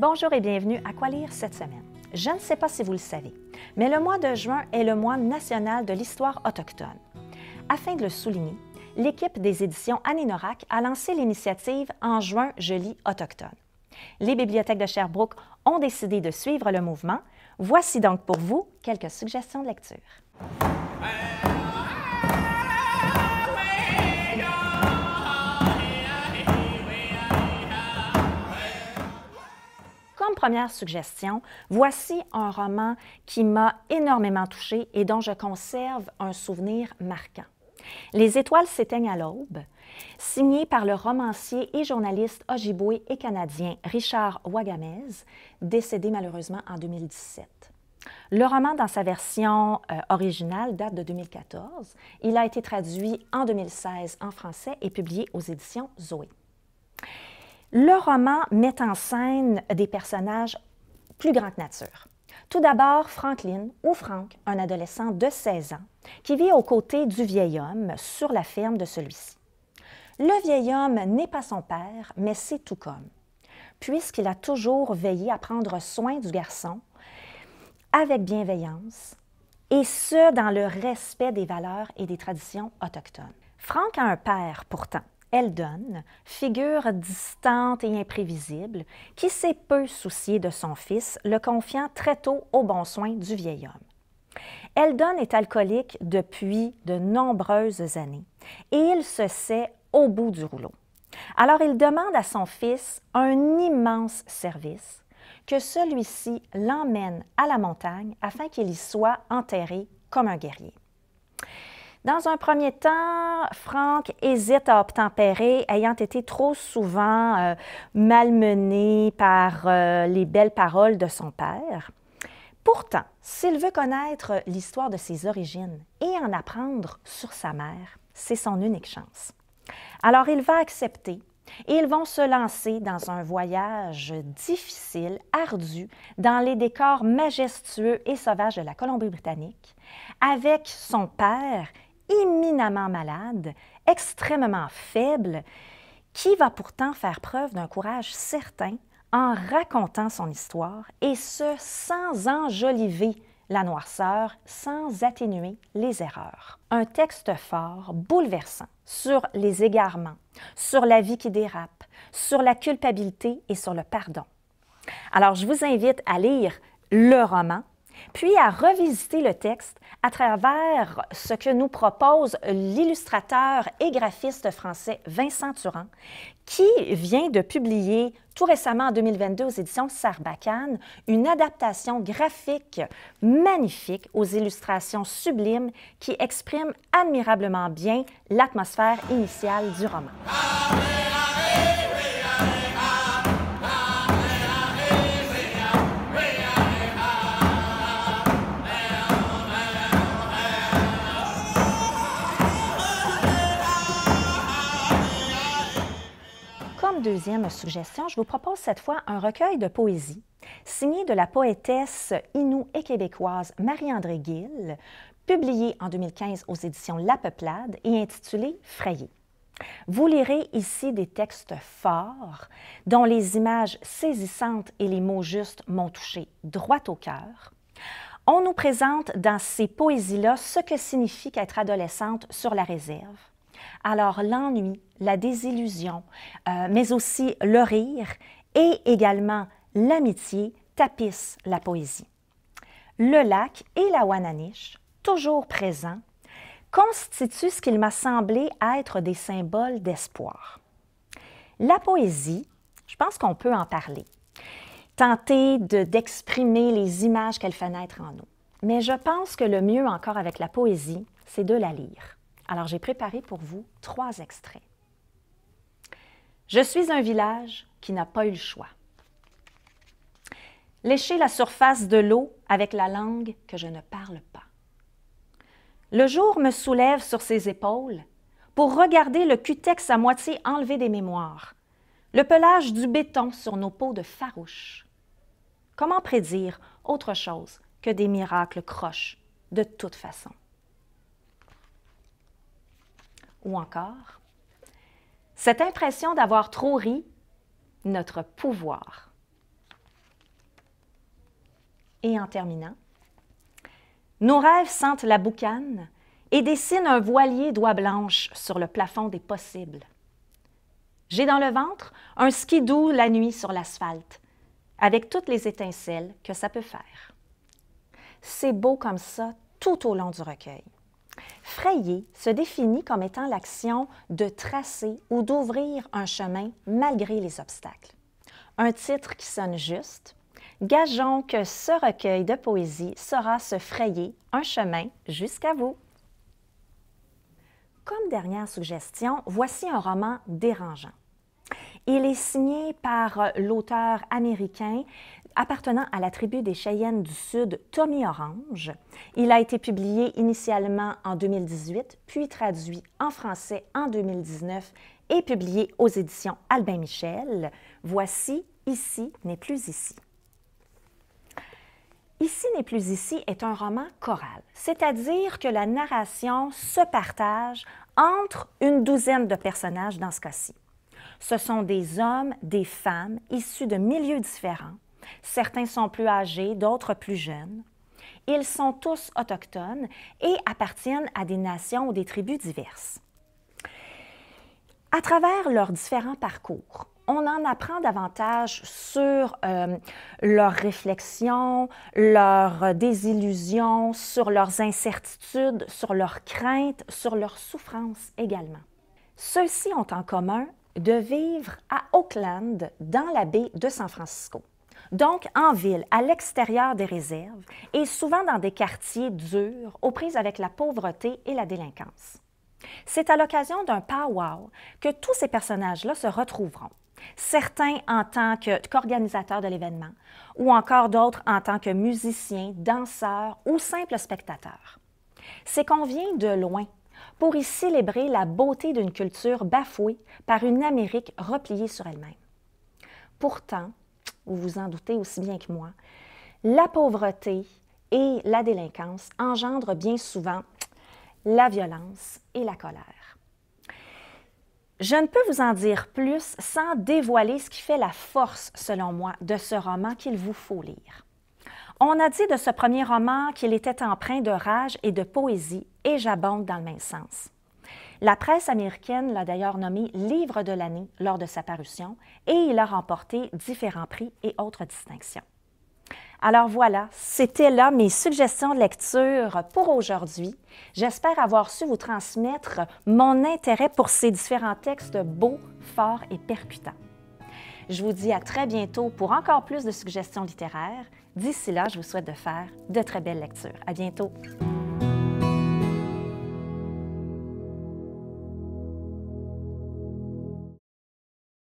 Bonjour et bienvenue à Quoi lire cette semaine. Je ne sais pas si vous le savez, mais le mois de juin est le mois national de l'histoire autochtone. Afin de le souligner, l'équipe des éditions Norac a lancé l'initiative En juin, je lis autochtone. Les bibliothèques de Sherbrooke ont décidé de suivre le mouvement. Voici donc pour vous quelques suggestions de lecture. première suggestion, voici un roman qui m'a énormément touchée et dont je conserve un souvenir marquant. Les étoiles s'éteignent à l'aube, signé par le romancier et journaliste Ojiboué et canadien Richard Wagamez, décédé malheureusement en 2017. Le roman, dans sa version euh, originale, date de 2014. Il a été traduit en 2016 en français et publié aux éditions Zoé. Le roman met en scène des personnages plus grands que nature. Tout d'abord, Franklin, ou Frank, un adolescent de 16 ans, qui vit aux côtés du vieil homme sur la ferme de celui-ci. Le vieil homme n'est pas son père, mais c'est tout comme, puisqu'il a toujours veillé à prendre soin du garçon avec bienveillance, et ce, dans le respect des valeurs et des traditions autochtones. Frank a un père, pourtant, Eldon, figure distante et imprévisible, qui s'est peu souciée de son fils, le confiant très tôt aux bons soins du vieil homme. Eldon est alcoolique depuis de nombreuses années et il se sait au bout du rouleau. Alors il demande à son fils un immense service, que celui-ci l'emmène à la montagne afin qu'il y soit enterré comme un guerrier. Dans un premier temps, Frank hésite à obtempérer, ayant été trop souvent euh, malmené par euh, les belles paroles de son père. Pourtant, s'il veut connaître l'histoire de ses origines et en apprendre sur sa mère, c'est son unique chance. Alors il va accepter et ils vont se lancer dans un voyage difficile, ardu, dans les décors majestueux et sauvages de la Colombie-Britannique, avec son père imminemment malade, extrêmement faible, qui va pourtant faire preuve d'un courage certain en racontant son histoire, et ce sans enjoliver la noirceur, sans atténuer les erreurs. Un texte fort, bouleversant, sur les égarements, sur la vie qui dérape, sur la culpabilité et sur le pardon. Alors, je vous invite à lire le roman puis à revisiter le texte à travers ce que nous propose l'illustrateur et graphiste français Vincent Turand, qui vient de publier tout récemment en 2022 aux éditions Sarbacane une adaptation graphique magnifique aux illustrations sublimes qui expriment admirablement bien l'atmosphère initiale du roman. deuxième suggestion, je vous propose cette fois un recueil de poésie signé de la poétesse inoue et québécoise Marie-André Gill, publié en 2015 aux éditions La Peuplade et intitulé Frayé. Vous lirez ici des textes forts dont les images saisissantes et les mots justes m'ont touché droit au cœur. On nous présente dans ces poésies-là ce que signifie être adolescente sur la réserve, alors l'ennui, la désillusion, euh, mais aussi le rire et également l'amitié tapissent la poésie. Le lac et la Wananiche, toujours présents, constituent ce qu'il m'a semblé être des symboles d'espoir. La poésie, je pense qu'on peut en parler, tenter d'exprimer les images qu'elle fait naître en nous. Mais je pense que le mieux encore avec la poésie, c'est de la lire. Alors j'ai préparé pour vous trois extraits. Je suis un village qui n'a pas eu le choix. Lécher la surface de l'eau avec la langue que je ne parle pas. Le jour me soulève sur ses épaules pour regarder le cutex à moitié enlevé des mémoires, le pelage du béton sur nos peaux de farouche. Comment prédire autre chose que des miracles croches, de toute façon? ou encore cette impression d'avoir trop ri, notre pouvoir. Et en terminant, nos rêves sentent la boucane et dessinent un voilier d'oie blanche sur le plafond des possibles. J'ai dans le ventre un ski doux la nuit sur l'asphalte, avec toutes les étincelles que ça peut faire. C'est beau comme ça tout au long du recueil. Frayer se définit comme étant l'action de tracer ou d'ouvrir un chemin malgré les obstacles. Un titre qui sonne juste. Gageons que ce recueil de poésie sera se frayer un chemin jusqu'à vous. Comme dernière suggestion, voici un roman dérangeant. Il est signé par l'auteur américain appartenant à la tribu des Cheyennes du Sud, Tommy Orange. Il a été publié initialement en 2018, puis traduit en français en 2019 et publié aux éditions Albin Michel. Voici Ici n'est plus ici. Ici n'est plus ici est un roman choral, c'est-à-dire que la narration se partage entre une douzaine de personnages dans ce cas-ci. Ce sont des hommes, des femmes issus de milieux différents Certains sont plus âgés, d'autres plus jeunes. Ils sont tous autochtones et appartiennent à des nations ou des tribus diverses. À travers leurs différents parcours, on en apprend davantage sur euh, leurs réflexions, leurs désillusions, sur leurs incertitudes, sur leurs craintes, sur leurs souffrances également. Ceux-ci ont en commun de vivre à Auckland, dans la baie de San Francisco. Donc, en ville, à l'extérieur des réserves et souvent dans des quartiers durs, aux prises avec la pauvreté et la délinquance. C'est à l'occasion d'un powwow que tous ces personnages-là se retrouveront. Certains en tant qu'organisateurs de l'événement, ou encore d'autres en tant que musiciens, danseurs ou simples spectateurs. C'est qu'on vient de loin pour y célébrer la beauté d'une culture bafouée par une Amérique repliée sur elle-même. Pourtant, vous vous en doutez aussi bien que moi, la pauvreté et la délinquance engendrent bien souvent la violence et la colère. Je ne peux vous en dire plus sans dévoiler ce qui fait la force, selon moi, de ce roman qu'il vous faut lire. On a dit de ce premier roman qu'il était empreint de rage et de poésie, et j'abonde dans le même sens. La presse américaine l'a d'ailleurs nommé Livre de l'année lors de sa parution et il a remporté différents prix et autres distinctions. Alors voilà, c'était là mes suggestions de lecture pour aujourd'hui. J'espère avoir su vous transmettre mon intérêt pour ces différents textes beaux, forts et percutants. Je vous dis à très bientôt pour encore plus de suggestions littéraires. D'ici là, je vous souhaite de faire de très belles lectures. À bientôt.